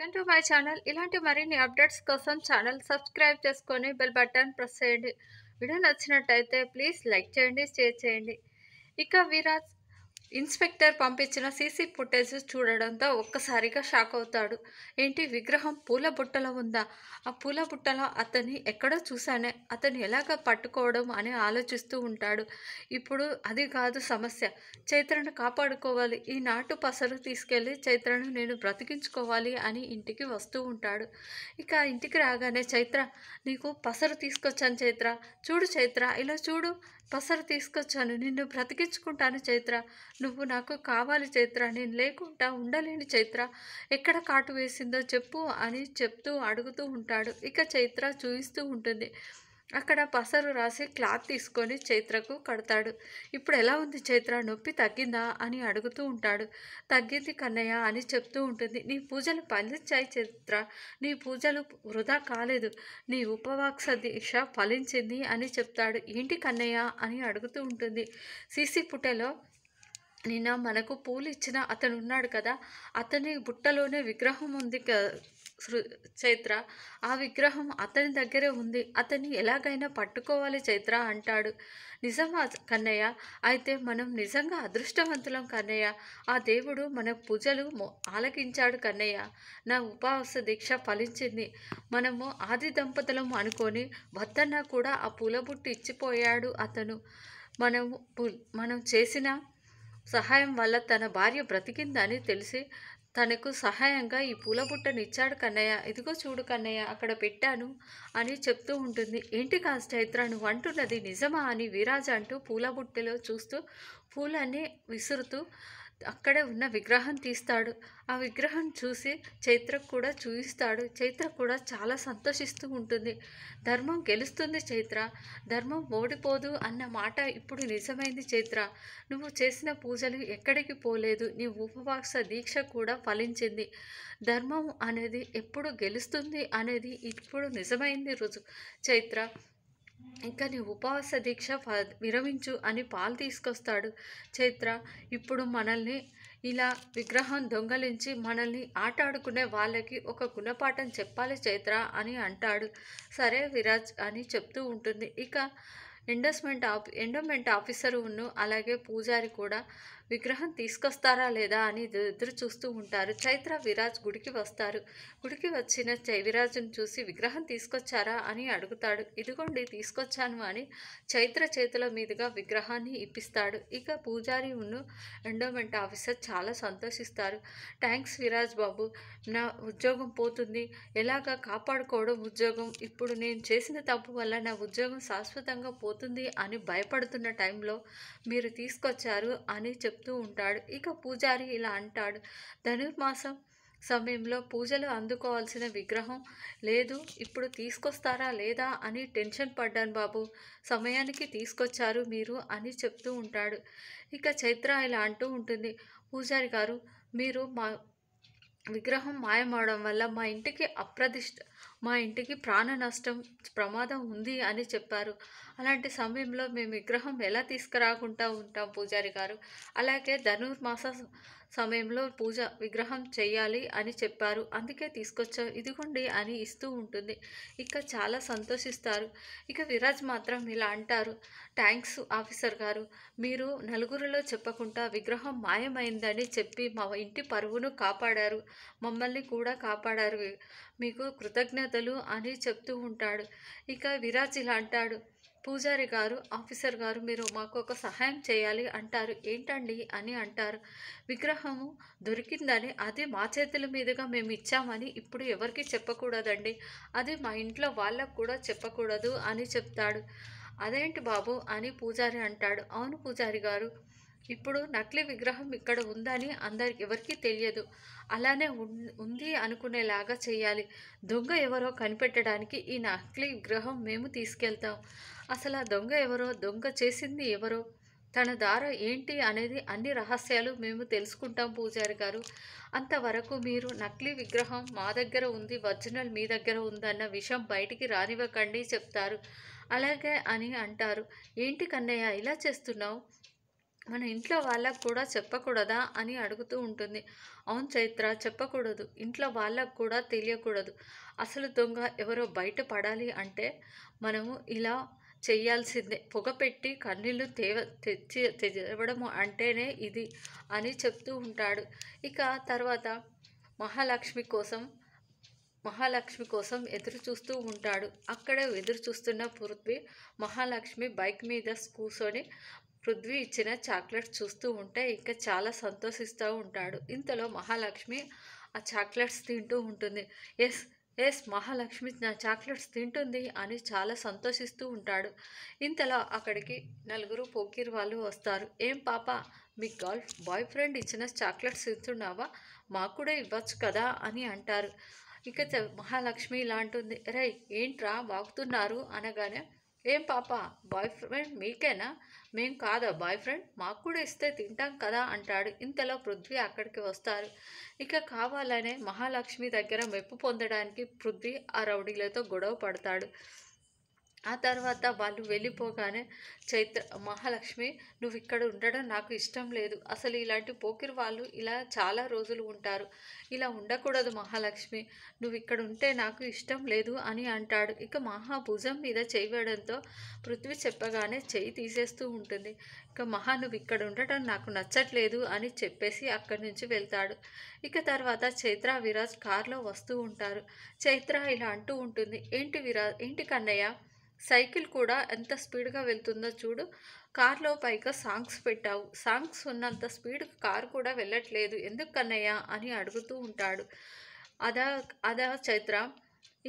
welcome to my channel ఇలాంటి మరిన్ని updates కోసం ఛానల్ సబ్స్క్రైబ్ చేసుకొని బెల్ బటన్ ప్రెస్ చేయండి వీడియో నచ్చినట్టయితే ప్లీజ్ లైక్ చేయండి షేర్ చేయండి ఇక విరాజ్ ఇన్స్పెక్టర్ పంపించిన సీసీ ఫుటేజ్ చూడడంతో ఒక్కసారిగా షాక్ అవుతాడు ఏంటి విగ్రహం పూల బుట్టలో ఉందా ఆ పూల బుట్టలో అతన్ని ఎక్కడో చూశానే అతను ఎలాగ పట్టుకోవడం అని ఆలోచిస్తూ ఉంటాడు ఇప్పుడు అది కాదు సమస్య చైత్రను కాపాడుకోవాలి ఈ నాటు పసరు తీసుకెళ్ళి చైత్రను నేను బ్రతికించుకోవాలి అని ఇంటికి వస్తూ ఉంటాడు ఇక ఇంటికి రాగానే చైత్ర నీకు పసరు తీసుకొచ్చాను చైత్ర చూడు చైత్ర ఇలా చూడు పసరు తీసుకొచ్చాను నిన్ను బ్రతికించుకుంటాను చైత్ర నువ్వు నాకు కావాలి చైత్ర నేను లేకుండా ఉండలేని చైత్ర ఎక్కడ కాటు వేసిందో చెప్పు అని చెప్తూ అడుగుతూ ఉంటాడు ఇక చైత్ర చూయిస్తూ ఉంటుంది అక్కడ పసరు రాసి క్లాత్ తీసుకొని చైత్రకు కడతాడు ఇప్పుడు ఎలా ఉంది చైత్ర నొప్పి తగ్గిందా అని అడుగుతూ ఉంటాడు తగ్గింది కన్నయ్య అని చెప్తూ ఉంటుంది నీ పూజలు ఫలించాయి చైత్ర నీ పూజలు వృధా కాలేదు నీ ఉపవాక్స దీక్ష ఫలించింది అని చెప్తాడు ఏంటి కన్నయ్య అని అడుగుతూ ఉంటుంది సీసీ పుట్టెలో నిన్న మనకు పూలు ఇచ్చిన అతను ఉన్నాడు కదా అతని బుట్టలోనే విగ్రహం ఉంది చైత్ర ఆ విగ్రహం అతని దగ్గరే ఉంది అతన్ని ఎలాగైనా పట్టుకోవాలి చైత్ర అంటాడు నిజమా కన్నయ్య అయితే మనం నిజంగా అదృష్టవంతులం కన్నయ్య ఆ దేవుడు మన పూజలు ఆలకించాడు కన్నయ్య నా ఉపవాస దీక్ష ఫలించింది మనము ఆది దంపతులం అనుకొని భర్తన్న కూడా ఆ పూలబుట్టి ఇచ్చిపోయాడు అతను మనం మనం చేసిన సహాయం వల్ల తన భార్య బ్రతికిందని తెలిసి తనకు సహాయంగా ఈ పూల బుట్టను ఇచ్చాడు కన్నయ్య ఇదిగో చూడు కన్నయ్య అక్కడ పెట్టాను అని చెప్తూ ఉంటుంది ఏంటి కాస్తైత్ర నువ్వు అంటున్నది నిజమా అని విరాజ అంటూ పూల బుట్టలో చూస్తూ పూలన్నీ విసురుతూ అక్కడే ఉన్న విగ్రహం తీస్తాడు ఆ విగ్రహం చూసి చైత్రకు కూడా చూపిస్తాడు చైత్ర కూడా చాలా సంతోషిస్తూ ఉంటుంది ధర్మం గెలుస్తుంది చైత్ర ధర్మం ఓడిపోదు అన్న మాట ఇప్పుడు నిజమైంది చైత్ర నువ్వు చేసిన పూజలు ఎక్కడికి పోలేదు నీ ఉపవాస దీక్ష కూడా ఫలించింది ధర్మం అనేది ఎప్పుడు గెలుస్తుంది అనేది ఇప్పుడు నిజమైంది రుజు చైత్ర ఇంకా నీ ఉపవాస దీక్ష విరమించు అని పాలు తీసుకొస్తాడు చైత్ర ఇప్పుడు మనల్ని ఇలా విగ్రహం దొంగలించి మనల్ని ఆట ఆడుకునే వాళ్ళకి ఒక గుణపాఠం చెప్పాలి చైత్ర అని అంటాడు సరే విరాజ్ అని చెప్తూ ఉంటుంది ఇక ఎండస్మెంట్ ఆఫ్ ఎండోమెంట్ ఆఫీసర్ ఉన్ను అలాగే పూజారి కూడా విగ్రహం తీసుకొస్తారా లేదా అని ఎదురు చూస్తూ ఉంటారు చైత్ర విరాజ్ గుడికి వస్తారు గుడికి వచ్చిన చైవిరాజును చూసి విగ్రహం తీసుకొచ్చారా అని అడుగుతాడు ఇదిగోండి తీసుకొచ్చాను అని చైత్ర చేతుల మీదుగా విగ్రహాన్ని ఇప్పిస్తాడు ఇక పూజారి ఉన్ను ఎండోమెంట్ ఆఫీసర్ చాలా సంతోషిస్తారు థ్యాంక్స్ విరాజ్ బాబు నా ఉద్యోగం పోతుంది ఎలాగా కాపాడుకోవడం ఉద్యోగం ఇప్పుడు నేను చేసిన తప్పు వల్ల నా ఉద్యోగం శాశ్వతంగా పోతుంది అని భయపడుతున్న టైంలో మీరు తీసుకొచ్చారు అని చెప్ చెప్తూ ఉంటాడు ఇక పూజారి ఇలా అంటాడు ధనుర్మాసం సమయంలో పూజలు అందుకోవాల్సిన విగ్రహం లేదు ఇప్పుడు తీసుకొస్తారా లేదా అని టెన్షన్ పడ్డాను బాబు సమయానికి తీసుకొచ్చారు మీరు అని చెప్తూ ఉంటాడు ఇక చైత్ర ఇలా అంటూ ఉంటుంది పూజారి గారు మీరు మా విగ్రహం మాయమవడం వల్ల మా ఇంటికి అప్రదిష్ట మా ఇంటికి ప్రాణ నష్టం ప్రమాదం ఉంది అని చెప్పారు అలాంటి సమయంలో మేము విగ్రహం ఎలా తీసుకురాకుండా ఉంటాం పూజారి గారు అలాగే ధనుర్మాస సమయంలో పూజ విగ్రహం చేయాలి అని చెప్పారు అందుకే తీసుకొచ్చాం ఇదిగోండి అని ఇస్తూ ఉంటుంది ఇక చాలా సంతోషిస్తారు ఇక విరాజ్ మాత్రం ఇలా అంటారు థ్యాంక్స్ ఆఫీసర్ గారు మీరు నలుగురిలో చెప్పకుండా విగ్రహం మాయమైందని చెప్పి మా ఇంటి పరువును కాపాడారు మమ్మల్ని కూడా కాపాడారు మీకు కృతజ్ఞతలు అని చెప్తూ ఉంటాడు ఇక విరాజ్ ఇలా అంటాడు పూజారి గారు ఆఫీసర్ గారు మీరు మాకు ఒక సహాయం చేయాలి అంటారు ఏంటండి అని అంటారు విగ్రహము దొరికిందని అది మా చేతుల మీదుగా మేము ఇచ్చామని ఇప్పుడు ఎవరికి చెప్పకూడదండి అది మా ఇంట్లో వాళ్ళకు కూడా చెప్పకూడదు అని చెప్తాడు అదేంటి బాబు అని పూజారి అంటాడు అవును పూజారి గారు ఇప్పుడు నకిలీ విగ్రహం ఇక్కడ ఉందని అందరి ఎవరికీ తెలియదు అలానే ఉంది అనుకునేలాగా చేయాలి దొంగ ఎవరో కనిపెట్టడానికి ఈ నకిలీ విగ్రహం మేము తీసుకెళ్తాం అసలు ఆ దొంగ ఎవరో దొంగ చేసింది ఎవరో తన దార ఏంటి అనేది అన్ని రహస్యాలు మేము తెలుసుకుంటాం పూజారి గారు అంతవరకు మీరు నకిలీ విగ్రహం మా దగ్గర ఉంది ఒరిజినల్ మీ దగ్గర ఉందన్న విషయం బయటికి రానివ్వకండి చెప్తారు అలాగే అని అంటారు ఏంటి కన్నయ్య ఇలా చేస్తున్నావు మన ఇంట్లో వాళ్ళకు కూడా చెప్పకూడదా అని అడుగుతూ ఉంటుంది అవును చైత్ర చెప్పకూడదు ఇంట్లో వాళ్ళకు కూడా తెలియకూడదు అసలు దొంగ ఎవరో బయట పడాలి అంటే మనము ఇలా చేయాల్సిందే పొగపెట్టి కన్నీళ్ళు తేవ తెచ్చి తెరవడము అంటేనే ఇది అని చెప్తూ ఉంటాడు ఇక తర్వాత మహాలక్ష్మి కోసం మహాలక్ష్మి కోసం ఎదురు చూస్తూ ఉంటాడు అక్కడ ఎదురు చూస్తున్న పృథ్వీ మహాలక్ష్మి బైక్ మీద కూర్చొని పృథ్వీ ఇచ్చిన చాక్లెట్స్ చూస్తూ ఉంటే ఇంకా చాలా సంతోషిస్తూ ఉంటాడు ఇంతలో మహాలక్ష్మి ఆ చాక్లెట్స్ తింటూ ఉంటుంది ఎస్ ఎస్ మహాలక్ష్మి నా చాక్లెట్స్ తింటుంది అని చాలా సంతోషిస్తూ ఉంటాడు ఇంతలో అక్కడికి నలుగురు పోకీర్ వాళ్ళు వస్తారు ఏం పాప మీ గర్ల్ బాయ్ ఫ్రెండ్ ఇచ్చిన చాక్లెట్స్ తింటున్నావా మాకు కూడా ఇవ్వచ్చు కదా అని అంటారు ఇక మహాలక్ష్మి ఇలా అంటుంది రై ఏంట్రా వాగుతున్నారు అనగానే ఏం పాప బాయ్ ఫ్రెండ్ మీకేనా మేం కాదా బాయ్ ఫ్రెండ్ మాకు కూడా ఇస్తే తింటాం కదా అంటాడు ఇంతలో పృథ్వీ అక్కడికి వస్తారు ఇక కావాలనే మహాలక్ష్మి దగ్గర మెప్పు పొందడానికి పృథ్వీ ఆ రౌడీలతో గొడవ పడతాడు ఆ తర్వాత వాళ్ళు వెళ్ళిపోగానే చైత్ర మహాలక్ష్మి నువ్వు ఇక్కడ ఉండడం నాకు ఇష్టం లేదు అసలు ఇలాంటి పోకిరి వాళ్ళు ఇలా చాలా రోజులు ఉంటారు ఇలా ఉండకూడదు మహాలక్ష్మి నువ్వు ఇక్కడ ఉంటే నాకు ఇష్టం లేదు అని అంటాడు ఇక మహాభుజం మీద చేయడంతో పృథ్వీ చెప్పగానే చేయి తీసేస్తూ ఉంటుంది ఇక మహా నువ్వు ఇక్కడ ఉండటం నాకు నచ్చట్లేదు అని చెప్పేసి అక్కడి నుంచి వెళ్తాడు ఇక తర్వాత చైత్ర విరాజ్ కారులో వస్తూ ఉంటారు చైత్ర ఇలా అంటూ ఉంటుంది ఏంటి విరాజ్ ఏంటి కన్నయ్య సైకిల్ కూడా ఎంత స్పీడ్గా వెళ్తుందో చూడు కార్లో పైగా సాంగ్స్ పెట్టావు సాంగ్స్ ఉన్నంత స్పీడ్ కార్ కూడా వెళ్ళట్లేదు ఎందుకు కన్నయ్య అని అడుగుతూ ఉంటాడు అదా అదా చైత్ర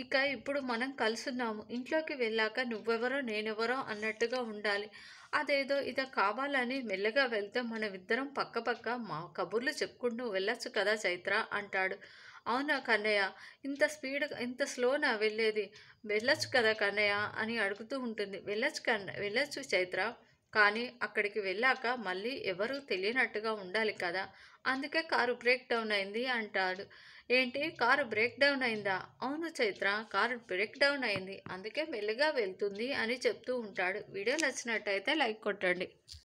ఇక ఇప్పుడు మనం కలుసున్నాము ఇంట్లోకి వెళ్ళాక నువ్వెవరో నేనెవరో అన్నట్టుగా ఉండాలి అదేదో ఇద కావాలని మెల్లగా వెళ్తే మనమిద్దరం పక్కపక్క మా కబుర్లు చెప్పుకుంటూ వెళ్ళొచ్చు కదా చైత్ర అంటాడు అవునా కన్నయ్య ఇంత స్పీడ్ ఇంత స్లోనా వెళ్ళేది వెళ్ళచ్చు కదా కన్నయ్య అని అడుగుతూ ఉంటుంది వెళ్ళచ్చు కన్న వెళ్ళచ్చు చైత్ర కానీ అక్కడికి వెళ్ళాక మళ్ళీ ఎవరు తెలియనట్టుగా ఉండాలి కదా అందుకే కారు బ్రేక్ డౌన్ అయింది అంటాడు ఏంటి కారు బ్రేక్ డౌన్ అయిందా అవును చైత్ర కారు బ్రేక్ డౌన్ అయింది అందుకే మెల్లగా వెళ్తుంది అని చెప్తూ ఉంటాడు వీడియో నచ్చినట్టయితే లైక్ కొట్టండి